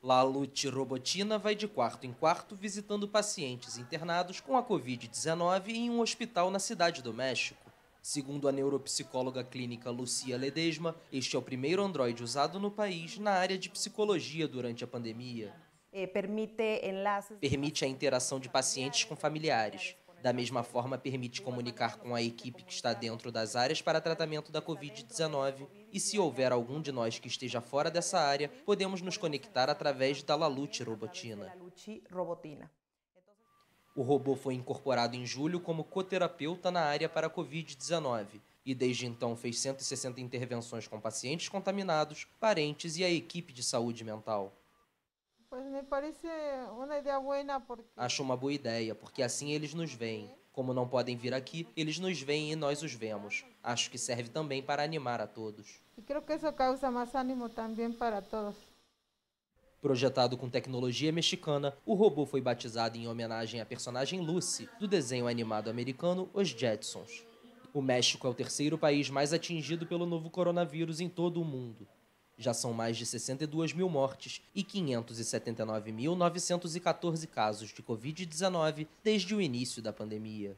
Lalut Robotina vai de quarto em quarto visitando pacientes internados com a Covid-19 em um hospital na Cidade do México. Segundo a neuropsicóloga clínica Lucia Ledesma, este é o primeiro androide usado no país na área de psicologia durante a pandemia. Eh, permite a interação de pacientes com familiares, da mesma forma, permite comunicar com a equipe que está dentro das áreas para tratamento da Covid-19. E se houver algum de nós que esteja fora dessa área, podemos nos conectar através da Lalute Robotina. O robô foi incorporado em julho como coterapeuta na área para a Covid-19 e desde então fez 160 intervenções com pacientes contaminados, parentes e a equipe de saúde mental. Acho uma boa ideia, porque assim eles nos veem. Como não podem vir aqui, eles nos veem e nós os vemos. Acho que serve também para animar a todos. E creo que isso causa mais ânimo também para todos. Projetado com tecnologia mexicana, o robô foi batizado em homenagem à personagem Lucy, do desenho animado americano Os Jetsons. O México é o terceiro país mais atingido pelo novo coronavírus em todo o mundo. Já são mais de 62 mil mortes e 579.914 casos de Covid-19 desde o início da pandemia.